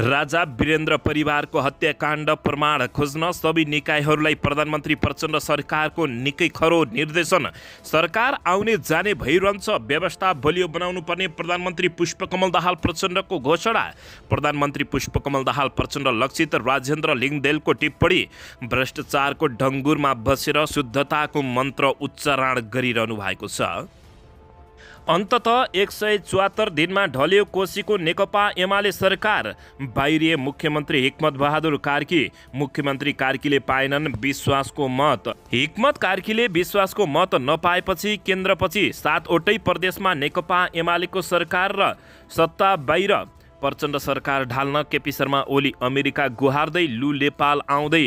राजा वीरेन्द्र परिवारको हत्याकाण्ड प्रमाण खोज्न सबै निकायहरूलाई प्रधानमन्त्री प्रचण्ड सरकारको निकै खरो निर्देशन सरकार आउने जाने भइरहन्छ व्यवस्था बलियो बनाउनु पर्ने प्रधानमन्त्री पुष्पकमल दाहाल प्रचण्डको घोषणा प्रधानमन्त्री पुष्पकमल दाहाल प्रचण्ड लक्षित राजेन्द्र लिङदेलको टिप्पणी भ्रष्टाचारको ढङ्गुरमा बसेर शुद्धताको मन्त्र उच्चारण गरिरहनु भएको छ अन्तत एक सय चौहत्तर दिनमा ढल्यो कोशीको नेकपा एमाले सरकार बाहिरिए मुख्यमन्त्री हिक्मत बहादुर कार्की मुख्यमन्त्री कार्कीले पाएनन् विश्वासको मत हिक्मत कार्कीले विश्वासको मत नपाएपछि केन्द्रपछि सातवटै प्रदेशमा नेकपा एमालेको सरकार र सत्ता बाहिर प्रचण्ड सरकार ढाल्न केपी शर्मा ओली अमेरिका गुहार्दै लु नेपाल आउँदै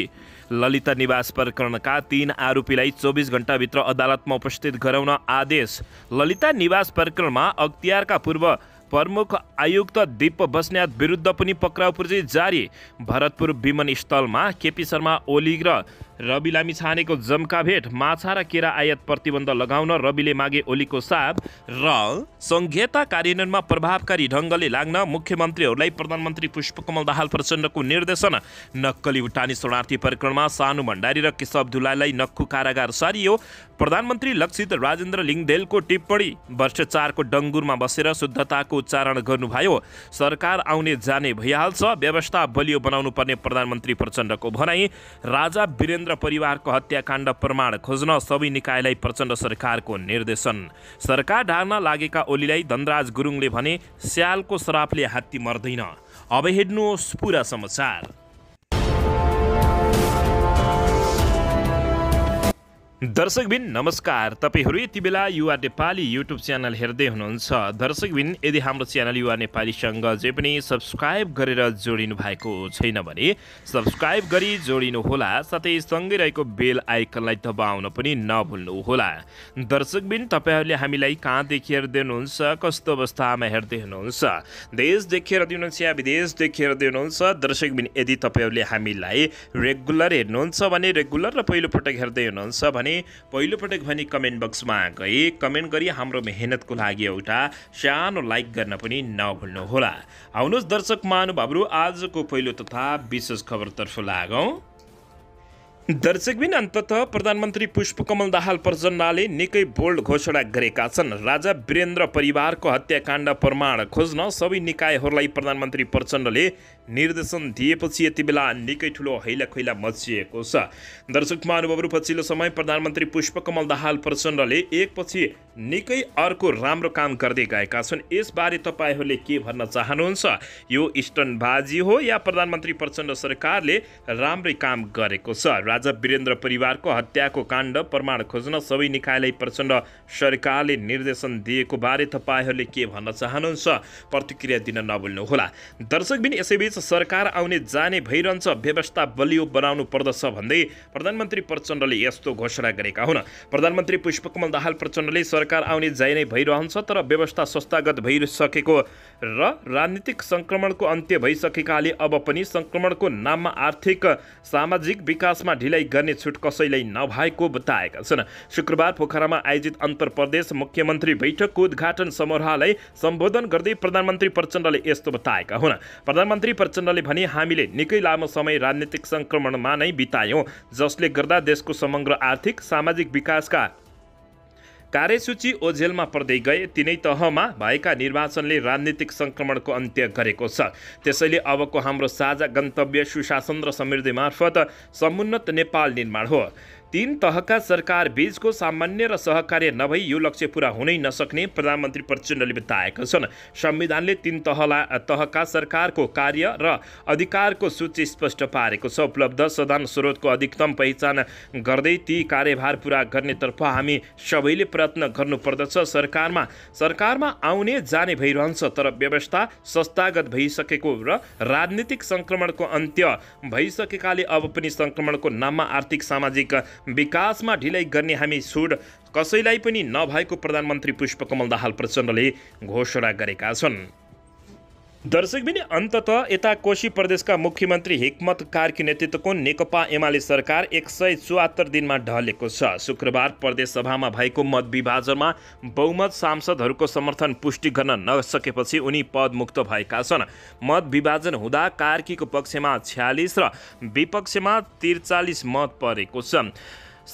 ललिता निवास प्रकरणका तीन आरोपीलाई चौबिस घन्टाभित्र अदालतमा उपस्थित गराउन आदेश ललिता निवास प्रकरणमा अख्तियारका पूर्व प्रमुख आयुक्त दिप बस्न्यात विरुद्ध पनि पक्राउ पूर्जी जारी भरतपुर विमानस्थलमा केपी शर्मा ओली र रवि लामी छानेको जम्का भेट माछा र केरा आयात प्रतिबन्ध लगाउन रविले मागे ओलीको साथ र सङ्घीयता कार्यान्वयनमा प्रभावकारी ढङ्गले लाग्न मुख्यमन्त्रीहरूलाई प्रधानमन्त्री पुष्पकमल दाहाल प्रचण्डको निर्देशन नक्कली उठानी शरणार्थी प्रकरणमा सानु भण्डारी र केशव धुलालाई नक्खु कारागार सारियो प्रधानमन्त्री लक्षित राजेन्द्र लिङदेलको टिप्पणी भ्रष्टाचारको डङ्गुरमा बसेर शुद्धताको उच्चारण गर्नुभयो सरकार आउने जाने भइहाल्छ व्यवस्था बलियो बनाउनु पर्ने प्रधानमन्त्री प्रचण्डको भनाई राजा वीरेन्द्र र परिवारको हत्याकाण्ड प्रमाण खोज्न सबै निकायलाई प्रचण्ड सरकारको निर्देशन सरकार ढार्न लागेका ओलीलाई धनराज गुरुङले भने स्यालको श्रापले हात्ती मर्दैन अब हेर्नुहोस् पुरा समाचार दर्शकबिन नमस्कार तपाईँहरू यति बेला युवा नेपाली युट्युब च्यानल हेर्दै हुनुहुन्छ दर्शकबिन यदि हाम्रो च्यानल युवा नेपालीसँग जे पनि सब्सक्राइब गरेर जोडिनु भएको छैन भने सब्सक्राइब गरी जोडिनुहोला साथै सँगै रहेको बेल आइकनलाई दबाउन पनि नभुल्नुहोला दर्शकबिन तपाईँहरूले हामीलाई कहाँ हेर्दै हुनुहुन्छ कस्तो अवस्थामा हेर्दै हुनुहुन्छ देश हेर्दै हुनुहुन्छ या विदेश हेर्दै हुनुहुन्छ दर्शकबिन यदि तपाईँहरूले हामीलाई रेगुलर हेर्नुहुन्छ भने रेगुलर र पहिलोपटक हेर्दै हुनुहुन्छ भने भने पहिलोपटक भने कमेन्ट बक्समा गए कमेन्ट गरी हाम्रो मेहनतको लागि एउटा सानो लाइक गर्न पनि नभुल्नुहोला आउनुहोस् दर्शक महानुभावहरू आजको पहिलो तथा विशेष खबरतर्फ लागौँ दर्शकबिन अन्तत प्रधानमन्त्री पुष्पकमल दाहाल प्रचण्डले निकै बोल्ड घोषणा गरेका छन् राजा वीरेन्द्र परिवारको हत्याकाण्ड प्रमाण खोज्न सबै निकायहरूलाई प्रधानमन्त्री प्रचण्डले निर्देशन दिएपछि यति बेला निकै ठुलो हैला खैला मचिएको छ दर्शक महानुभवहरू पछिल्लो समय प्रधानमन्त्री पुष्पकमल दाहाल प्रचण्डले एकपछि निकै अर्को राम्रो काम गर्दै गएका छन् यसबारे तपाईँहरूले के भन्न चाहनुहुन्छ यो बाजी हो या प्रधानमन्त्री प्रचण्ड सरकारले राम्रै काम गरेको छ राजा वीरेन्द्र परिवारको हत्याको काण्ड प्रमाण खोज्न सबै निकायलाई प्रचण्ड सरकारले निर्देशन दिएको बारे तपाईँहरूले के भन्न चाहनुहुन्छ प्रतिक्रिया दिन नभुल्नुहोला दर्शकबिन यसैबीच सरकार आउने जाने भइरहन्छ व्यवस्था बलियो बनाउनु पर्दछ भन्दै प्रधानमन्त्री प्रचण्डले यस्तो घोषणा गरेका हुन् प्रधानमन्त्री पुष्पकमल दाहाल प्रचण्डले सरकार आउने जाइ नै भइरहन्छ तर व्यवस्था संस्थागत भइसकेको र राजनीतिक सङ्क्रमणको अन्त्य भइसकेकाले अब पनि सङ्क्रमणको नाममा आर्थिक सामाजिक विकासमा ढिलाइ गर्ने छुट कसैलाई नभएको बताएका छन् शुक्रबार पोखरामा आयोजित अन्तर प्रदेश मुख्यमन्त्री बैठकको उद्घाटन समारोहलाई सम्बोधन गर्दै प्रधानमन्त्री प्रचण्डले यस्तो बताएका हुन् प्रधानमन्त्री प्रचण्डले भने हामीले निकै लामो समय राजनीतिक सङ्क्रमणमा नै बितायौँ जसले गर्दा देशको समग्र आर्थिक सामाजिक विकासका कार्यसूची ओझेलमा पर्दै गए तिनै तहमा भएका निर्वाचनले राजनीतिक सङ्क्रमणको अन्त्य गरेको छ त्यसैले अबको हाम्रो साझा गन्तव्य सुशासन र समृद्धि मार्फत समुन्नत नेपाल निर्माण हो तीन तहका सरकार बीचको सामान्य र सहकार्य नभई यो लक्ष्य पुरा हुनै नसक्ने प्रधानमन्त्री प्रचण्डले बताएका छन् संविधानले तीन तहला तहका सरकारको कार्य र अधिकारको सूची स्पष्ट पारेको छ उपलब्ध सदन स्रोतको अधिकतम पहिचान गर्दै ती कार्यभार पुरा गर्नेतर्फ हामी सबैले प्रयत्न गर्नुपर्दछ सरकारमा सरकारमा आउने जाने भइरहन्छ तर व्यवस्था संस्थागत भइसकेको र राजनीतिक सङ्क्रमणको अन्त्य भइसकेकाले अब पनि सङ्क्रमणको नाममा आर्थिक सामाजिक विकासमा ढिलाइ गर्ने हामी सुड कसैलाई पनि नभएको प्रधानमन्त्री पुष्पकमल दाहाल प्रचण्डले घोषणा गरेका छन् दर्शकबिनी अन्तत यता कोशी प्रदेशका मुख्यमन्त्री हिक्मत कार्की नेतृत्वको नेकपा एमाले सरकार एक सय चौहत्तर दिनमा ढलेको छ शुक्रबार प्रदेशसभामा भएको मत विभाजनमा बहुमत सांसदहरूको समर्थन पुष्टि गर्न नसकेपछि उनी पदमुक्त भएका छन् मत विभाजन हुँदा कार्कीको पक्षमा छ्यालिस र विपक्षमा त्रिचालिस मत परेको छ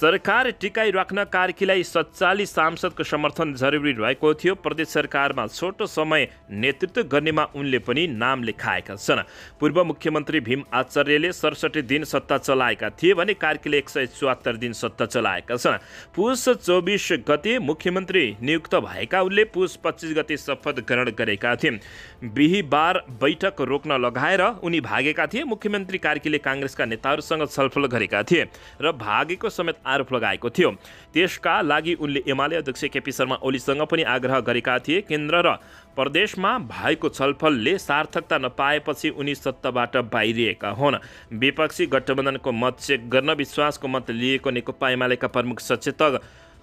सरकार टिकाइ राख्न कार्कीलाई सत्तालिस सांसदको समर्थन जरुरी रहेको थियो प्रदेश सरकारमा छोटो समय नेतृत्व गर्नेमा उनले पनि नाम लेखाएका छन् पूर्व मुख्यमन्त्री भीम आचार्यले सडसठी दिन सत्ता चलाएका थिए भने कार्कीले एक सय चौहत्तर दिन सत्ता चलाएका छन् पुष चौबिस गते मुख्यमन्त्री नियुक्त भएका उनले पुष पच्चिस गते शपथ ग्रहण गरेका थिए बिहिबार बैठक रोक्न लगाएर उनी भागेका थिए मुख्यमन्त्री कार्कीले काङ्ग्रेसका नेताहरूसँग छलफल गरेका थिए र भागेको समेत आरोप लगाएको थियो त्यसका लागि उनले एमाले अध्यक्ष केपी शर्मा ओलीसँग पनि आग्रह गरेका थिए केन्द्र र प्रदेशमा भएको छलफलले सार्थकता नपाएपछि उनी सत्ताबाट बाहिरिएका हुन् विपक्षी गठबन्धनको मत चेक गर्न विश्वासको मत लिएको नेकपा एमालेका प्रमुख सचेतक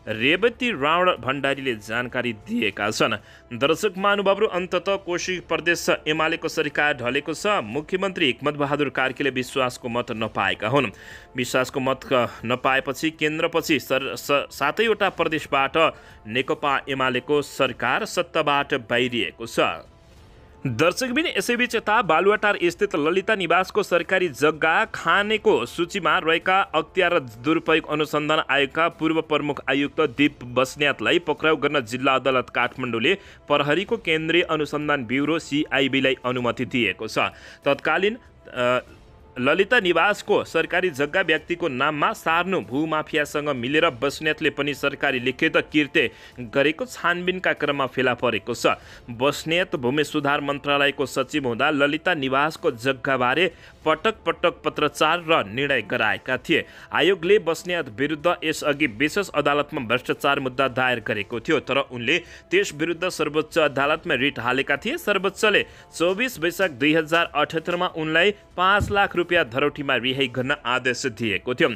रेवती रावण भण्डारीले जानकारी दिएका छन् दर्शक महानुभावहरू अन्तत कोशी प्रदेश एमालेको सरकार ढलेको छ मुख्यमन्त्री हिक्मत बहादुर कार्कीले विश्वासको मत नपाएका हुन् विश्वासको मत नपाएपछि केन्द्रपछि सर सातैवटा प्रदेशबाट नेकपा एमालेको सरकार सत्ताबाट बाहिरिएको छ दर्शकबिन यसैबीच यता बालुवाटार स्थित ललिता निवासको सरकारी जग्गा खानेको सूचीमा रहेका अख्तियार दुरुपयोग अनुसन्धान आयोगका पूर्व प्रमुख आयुक्त दिप बस्न्यातलाई पक्राउ गर्न जिल्ला अदालत काठमाडौँले प्रहरीको केन्द्रीय अनुसन्धान ब्युरो सिआइबीलाई अनुमति दिएको छ तत्कालीन ललिता निवासको सरकारी जग्गा व्यक्तिको नाममा सार्नु भूमाफियासँग मिलेर बस्नेतले पनि सरकारी लिखित कृत्य गरेको छानबिनका क्रममा फेला परेको छ बस्नेत भूमि सुधार मन्त्रालयको सचिव हुँदा ललिता निवासको जग्गाबारे पटक पटक पत्रचार र निर्णय गराएका थिए आयोगले बस्नेत विरुद्ध यसअघि विशेष अदालतमा भ्रष्टाचार मुद्दा दायर गरेको थियो तर उनले त्यस विरुद्ध सर्वोच्च अदालतमा रिट हालेका थिए सर्वोच्चले चौबिस वैशाख दुई हजार अठहत्तरमा उनलाई पाँच लाख रुपियाँ धरोटीमा रिहाई गर्न आदेश दिएको थियो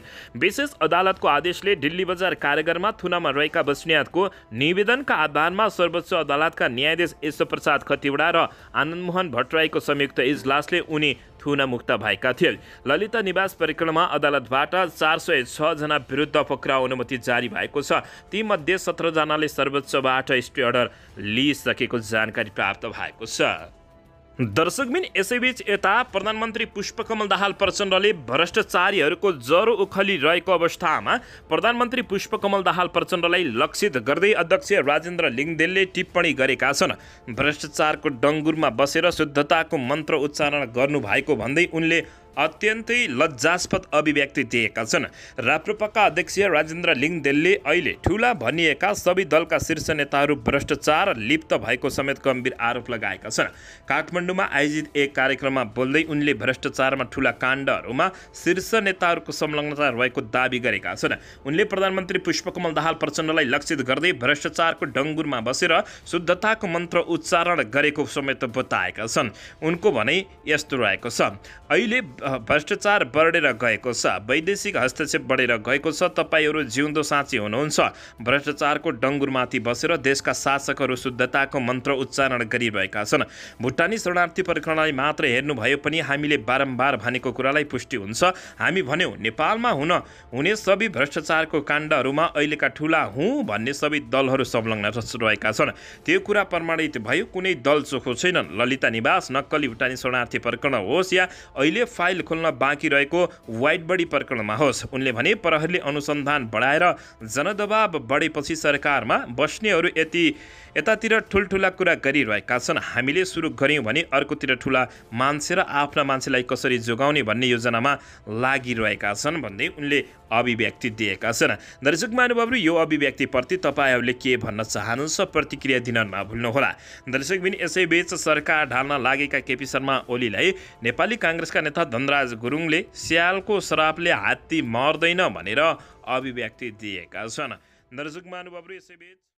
विशेष अदालतको आदेशले दिल्ली बजार कारागारमा थुनामा रहेका बस्नेतको निवेदनका आधारमा सर्वोच्च अदालतका न्यायाधीश यशप्रसाद खतिवडा र आनन्दमोहन भट्टराईको संयुक्त इजलासले उनी थुनामुक्त भएका थिए ललिता निवास परिक्रमा अदालतबाट चार सय छजना विरुद्ध पक्राउ अनुमति जारी भएको छ तीमध्ये सत्रजनाले सर्वोच्चबाट स्टे अर्डर लिइसकेको जानकारी प्राप्त भएको छ दर्शकबिन यसैबीच यता प्रधानमन्त्री पुष्पकमल दाहाल प्रचण्डले भ्रष्टाचारीहरूको जरो रहेको अवस्थामा प्रधानमन्त्री पुष्पकमल दाहाल प्रचण्डलाई लक्षित गर्दै अध्यक्ष राजेन्द्र लिङदेलले टिप्पणी गरेका छन् भ्रष्टाचारको डङ्गुरमा बसेर शुद्धताको मन्त्र उच्चारण गर्नुभएको भन्दै उनले अत्यन्तै लज्जास्पद अभिव्यक्ति दिएका छन् राप्रपाका अध्यक्ष राजेन्द्र लिङदेलले अहिले ठुला भनिएका सबै दलका शीर्ष नेताहरू भ्रष्टाचार लिप्त भएको समेत गम्भीर आरोप लगाएका छन् काठमाडौँमा आयोजित एक कार्यक्रममा बोल्दै उनले भ्रष्टाचारमा ठुला काण्डहरूमा शीर्ष नेताहरूको संलग्नता रहेको दावी गरेका छन् उनले प्रधानमन्त्री पुष्पकमल दाहाल प्रचण्डलाई लक्षित गर्दै भ्रष्टाचारको डङ्गुरमा बसेर शुद्धताको मन्त्र उच्चारण गरेको समेत बताएका छन् उनको भनाइ यस्तो रहेको छ अहिले भ्रष्टाचार बढेर गएको छ वैदेशिक हस्तक्षेप बढेर गएको छ तपाईँहरू जिउँदो साँची हुनुहुन्छ भ्रष्टाचारको डङ्गुरमाथि बसेर देशका शासकहरू शुद्धताको मन्त्र उच्चारण गरिरहेका छन् भुटानी शरणार्थी प्रकरणलाई मात्र हेर्नुभयो पनि हामीले बारम्बार भनेको कुरालाई पुष्टि हुन्छ हामी भन्यौँ नेपालमा हुन हुने सबै भ्रष्टाचारको काण्डहरूमा अहिलेका ठुला हुँ भन्ने सबै दलहरू संलग्न रहेका छन् त्यो कुरा प्रमाणित भयो कुनै दल चोखो छैनन् ललिता निवास नक्कली भुटानी शरणार्थी प्रकरण होस् या अहिले फाइ फाइल खोल्न बाँकी रहेको वाइट बडी प्रकरणमा होस् उनले भने प्रहरीले अनुसन्धान बढाएर जनदबाव बढेपछि सरकारमा बस्नेहरू यति यतातिर ठुल्ठुला कुरा गरिरहेका छन् हामीले सुरु गऱ्यौँ भने अर्कोतिर ठुला मान्छे र आफ्ना मान्छेलाई कसरी जोगाउने भन्ने योजनामा लागिरहेका छन् भन्दै उनले अभिव्यक्ति दिएका छन् दर्शक महानुभावहरू यो अभिव्यक्तिप्रति तपाईँहरूले के भन्न चाहनुहुन्छ प्रतिक्रिया दिन नभुल्नुहोला दर्शकबिन यसैबीच सरकार ढाल्न लागेका केपी शर्मा ओलीलाई नेपाली काङ्ग्रेसका नेता धनराज गुरुङले स्यालको श्रापले हात्ती मर्दैन भनेर अभिव्यक्ति दिएका छन् दर्शक महानुभावहरू यसैबीच